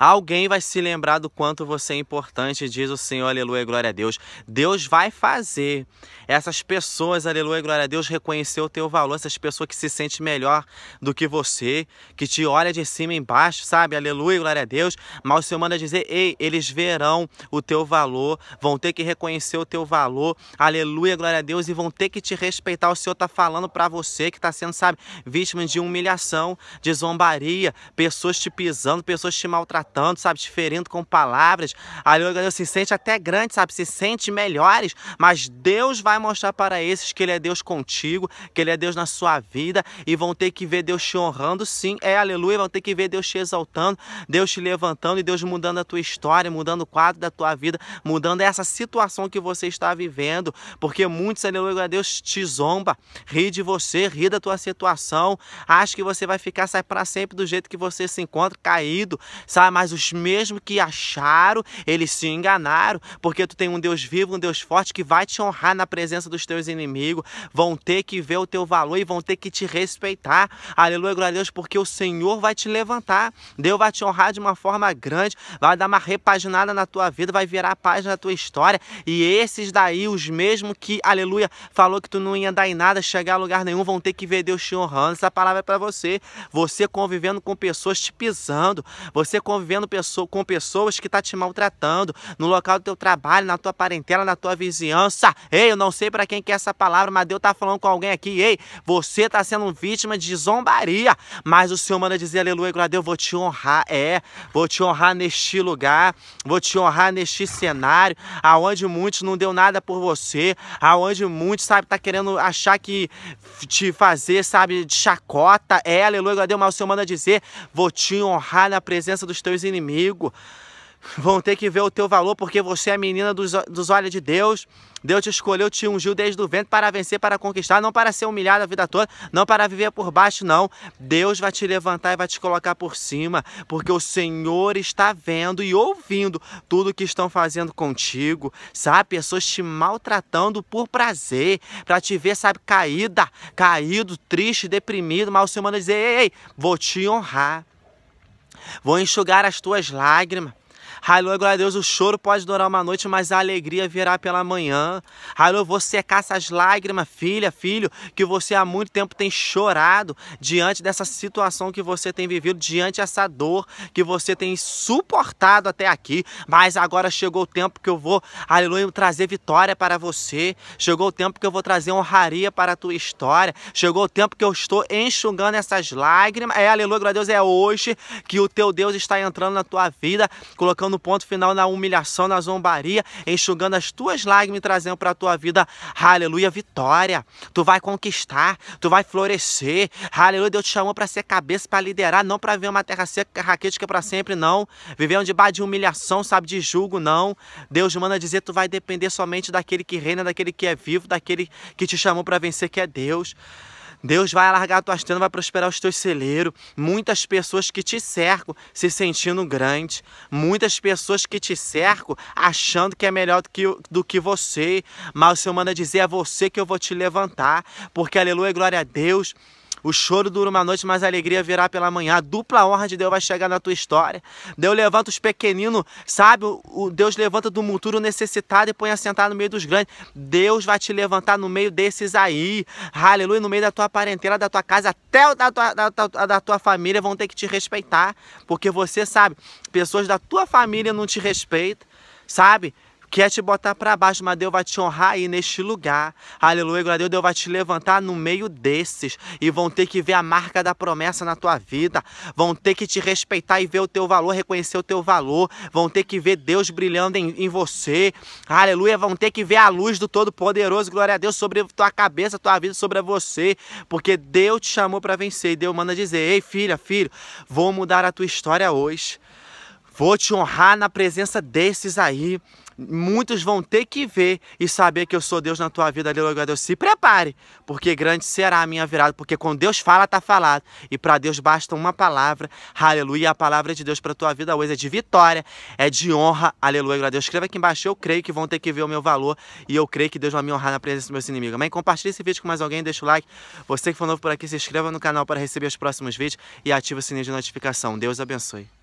Alguém vai se lembrar do quanto você é importante, diz o Senhor, aleluia, glória a Deus. Deus vai fazer essas pessoas, aleluia, glória a Deus, reconhecer o teu valor, essas pessoas que se sentem melhor do que você, que te olha de cima e embaixo, sabe? Aleluia, glória a Deus. Mas o Senhor manda dizer, ei, eles verão o teu valor, vão ter que reconhecer o teu valor, aleluia, glória a Deus, e vão ter que te respeitar. O Senhor está falando para você que está sendo, sabe, vítima de humilhação, de zombaria, pessoas te pisando, pessoas te maltratando tratando, sabe, te ferindo com palavras. Aleluia, Deus se sente até grande, sabe, se sente melhores, mas Deus vai mostrar para esses que Ele é Deus contigo, que Ele é Deus na sua vida e vão ter que ver Deus te honrando, sim, é aleluia, vão ter que ver Deus te exaltando, Deus te levantando e Deus mudando a tua história, mudando o quadro da tua vida, mudando essa situação que você está vivendo, porque muitos, aleluia, Deus te zomba, ri de você, ri da tua situação, acha que você vai ficar, sai para sempre do jeito que você se encontra, caído, sabe, mas os mesmos que acharam, eles se enganaram, porque tu tem um Deus vivo, um Deus forte que vai te honrar na presença dos teus inimigos, vão ter que ver o teu valor e vão ter que te respeitar. Aleluia, glória a Deus, porque o Senhor vai te levantar. Deus vai te honrar de uma forma grande, vai dar uma repaginada na tua vida, vai virar a página da tua história. E esses daí, os mesmos que, aleluia, falou que tu não ia dar em nada, chegar a lugar nenhum, vão ter que ver Deus te honrando. Essa palavra é para você. Você convivendo com pessoas te pisando, você convivendo convivendo pessoa, com pessoas que tá te maltratando no local do teu trabalho, na tua parentela, na tua vizinhança. Ei, eu não sei para quem que é essa palavra, mas Deus tá falando com alguém aqui. Ei, você tá sendo vítima de zombaria, mas o Senhor manda dizer aleluia, glória a Deus, vou te honrar, é, vou te honrar neste lugar, vou te honrar neste cenário, aonde muitos não deu nada por você, aonde muitos, sabe, tá querendo achar que te fazer, sabe, de chacota, é, aleluia, glória a Deus, mas o Senhor manda dizer, vou te honrar na presença dos teus teus inimigos vão ter que ver o teu valor, porque você é a menina dos, dos olhos de Deus. Deus te escolheu, te ungiu desde o vento para vencer, para conquistar, não para ser humilhado a vida toda, não para viver por baixo, não. Deus vai te levantar e vai te colocar por cima, porque o Senhor está vendo e ouvindo tudo que estão fazendo contigo, sabe? Pessoas te maltratando por prazer, para te ver, sabe, caída, caído, triste, deprimido, mal se humano dizer: ei, ei, vou te honrar vou enxugar as tuas lágrimas, Aleluia, glória a Deus, o choro pode durar uma noite, mas a alegria virá pela manhã. Aleluia, vou secar é essas lágrimas, filha, filho, que você há muito tempo tem chorado diante dessa situação que você tem vivido, diante dessa dor que você tem suportado até aqui. Mas agora chegou o tempo que eu vou, aleluia, trazer vitória para você. Chegou o tempo que eu vou trazer honraria para a tua história. Chegou o tempo que eu estou enxugando essas lágrimas. É, aleluia, glória a Deus, é hoje que o teu Deus está entrando na tua vida, colocando no ponto final na humilhação, na zombaria, enxugando as tuas lágrimas e trazendo para a tua vida, aleluia, vitória. Tu vai conquistar, tu vai florescer, aleluia. Deus te chamou para ser cabeça, para liderar, não para ver uma terra seca, raquítica para sempre, não. onde bate de humilhação, sabe, de julgo, não. Deus manda dizer, tu vai depender somente daquele que reina, daquele que é vivo, daquele que te chamou para vencer, que é Deus. Deus vai alargar tuas tendas, vai prosperar os teus celeiros. Muitas pessoas que te cercam se sentindo grande. Muitas pessoas que te cercam achando que é melhor do que, do que você. Mas o Senhor manda dizer é você que eu vou te levantar. Porque, aleluia, glória a Deus. O choro dura uma noite, mas a alegria virá pela manhã. A dupla honra de Deus vai chegar na tua história. Deus levanta os pequeninos, sabe? O Deus levanta do muturo necessitado e põe a sentar no meio dos grandes. Deus vai te levantar no meio desses aí. Aleluia, no meio da tua parentela, da tua casa, até o da tua, da, da, da tua família vão ter que te respeitar. Porque você sabe, pessoas da tua família não te respeitam, sabe? quer te botar para baixo, mas Deus vai te honrar aí neste lugar. Aleluia, glória a Deus. Deus vai te levantar no meio desses e vão ter que ver a marca da promessa na tua vida. Vão ter que te respeitar e ver o teu valor, reconhecer o teu valor. Vão ter que ver Deus brilhando em, em você. Aleluia, vão ter que ver a luz do Todo-Poderoso, glória a Deus, sobre tua cabeça, tua vida, sobre você, porque Deus te chamou para vencer. E Deus manda dizer: "Ei, filha, filho, vou mudar a tua história hoje." Vou te honrar na presença desses aí. Muitos vão ter que ver e saber que eu sou Deus na tua vida, aleluia, Deus. Se prepare, porque grande será a minha virada, porque quando Deus fala, tá falado. E para Deus basta uma palavra, aleluia. A palavra de Deus para tua vida hoje é de vitória, é de honra, aleluia, Deus. Escreva aqui embaixo, eu creio que vão ter que ver o meu valor e eu creio que Deus vai me honrar na presença dos meus inimigos. Amém? Compartilhe esse vídeo com mais alguém, deixa o like. Você que for novo por aqui, se inscreva no canal para receber os próximos vídeos e ative o sininho de notificação. Deus abençoe.